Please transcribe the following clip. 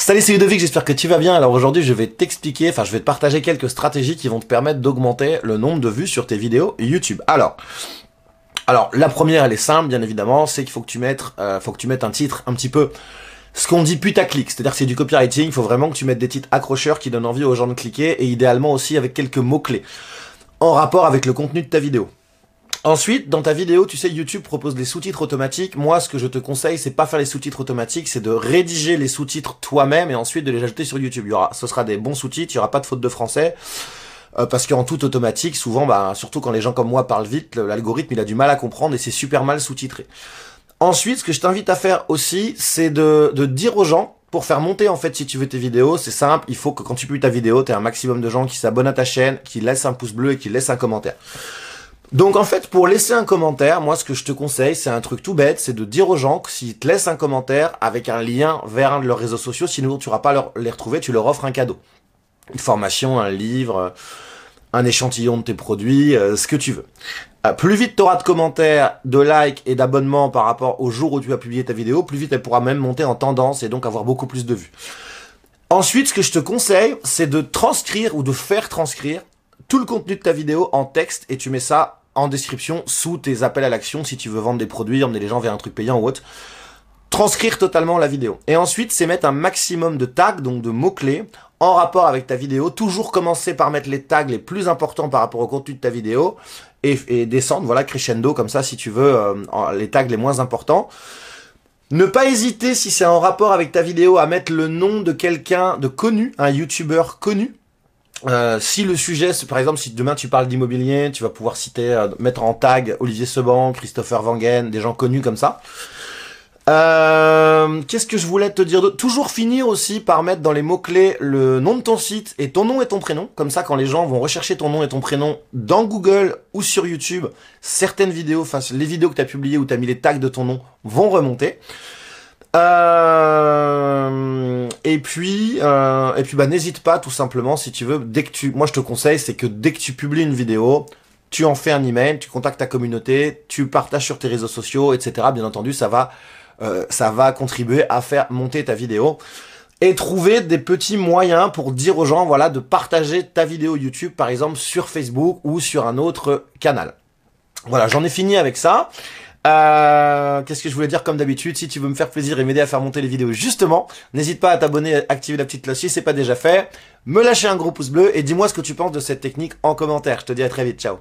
Salut, c'est Ludovic, j'espère que tu vas bien. Alors aujourd'hui, je vais t'expliquer, enfin, je vais te partager quelques stratégies qui vont te permettre d'augmenter le nombre de vues sur tes vidéos YouTube. Alors, alors la première, elle est simple, bien évidemment, c'est qu'il faut que tu mettes, euh, faut que tu mettes un titre un petit peu ce qu'on dit putaclic, c'est-à-dire que c'est du copywriting, il faut vraiment que tu mettes des titres accrocheurs qui donnent envie aux gens de cliquer et idéalement aussi avec quelques mots-clés en rapport avec le contenu de ta vidéo. Ensuite, dans ta vidéo, tu sais, YouTube propose des sous-titres automatiques. Moi, ce que je te conseille, c'est pas faire les sous-titres automatiques, c'est de rédiger les sous-titres toi-même et ensuite de les ajouter sur YouTube. y aura, ce sera des bons sous-titres, il n'y aura pas de faute de français. Euh, parce qu'en tout automatique, souvent, bah, surtout quand les gens comme moi parlent vite, l'algorithme, il a du mal à comprendre et c'est super mal sous-titré. Ensuite, ce que je t'invite à faire aussi, c'est de, de dire aux gens, pour faire monter en fait si tu veux tes vidéos, c'est simple, il faut que quand tu publies ta vidéo, tu aies un maximum de gens qui s'abonnent à ta chaîne, qui laissent un pouce bleu et qui laissent un commentaire. Donc en fait, pour laisser un commentaire, moi ce que je te conseille, c'est un truc tout bête, c'est de dire aux gens que s'ils te laissent un commentaire avec un lien vers un de leurs réseaux sociaux, sinon tu n'auras pas leur, les retrouver, tu leur offres un cadeau. Une formation, un livre, un échantillon de tes produits, euh, ce que tu veux. Euh, plus vite tu auras de commentaires, de likes et d'abonnements par rapport au jour où tu as publié ta vidéo, plus vite elle pourra même monter en tendance et donc avoir beaucoup plus de vues. Ensuite, ce que je te conseille, c'est de transcrire ou de faire transcrire tout le contenu de ta vidéo en texte et tu mets ça en description sous tes appels à l'action si tu veux vendre des produits, emmener les gens vers un truc payant ou autre. Transcrire totalement la vidéo. Et ensuite, c'est mettre un maximum de tags, donc de mots-clés, en rapport avec ta vidéo. Toujours commencer par mettre les tags les plus importants par rapport au contenu de ta vidéo et, descendre, voilà, crescendo, comme ça, si tu veux, euh, les tags les moins importants. Ne pas hésiter, si c'est en rapport avec ta vidéo, à mettre le nom de quelqu'un de connu, un youtubeur connu, euh, si le sujet, par exemple, si demain tu parles d'immobilier, tu vas pouvoir citer, euh, mettre en tag Olivier Seban, Christopher Wangen, des gens connus comme ça. Euh, qu'est-ce que je voulais te dire de Toujours finir aussi par mettre dans les mots-clés le nom de ton site et ton nom et ton prénom. Comme ça, quand les gens vont rechercher ton nom et ton prénom dans Google ou sur YouTube, certaines vidéos, enfin les vidéos que tu as publiées où tu as mis les tags de ton nom vont remonter. Euh et puis, euh, et puis bah n'hésite pas tout simplement si tu veux. Dès que tu, moi je te conseille, c'est que dès que tu publies une vidéo, tu en fais un email, tu contactes ta communauté, tu partages sur tes réseaux sociaux, etc. Bien entendu, ça va, euh, ça va contribuer à faire monter ta vidéo et trouver des petits moyens pour dire aux gens, voilà, de partager ta vidéo YouTube, par exemple sur Facebook ou sur un autre canal. Voilà, j'en ai fini avec ça. Euh, qu'est-ce que je voulais dire comme d'habitude Si tu veux me faire plaisir et m'aider à faire monter les vidéos justement, n'hésite pas à t'abonner, à activer la petite cloche si c'est pas déjà fait, me lâcher un gros pouce bleu et dis-moi ce que tu penses de cette technique en commentaire. Je te dis à très vite, ciao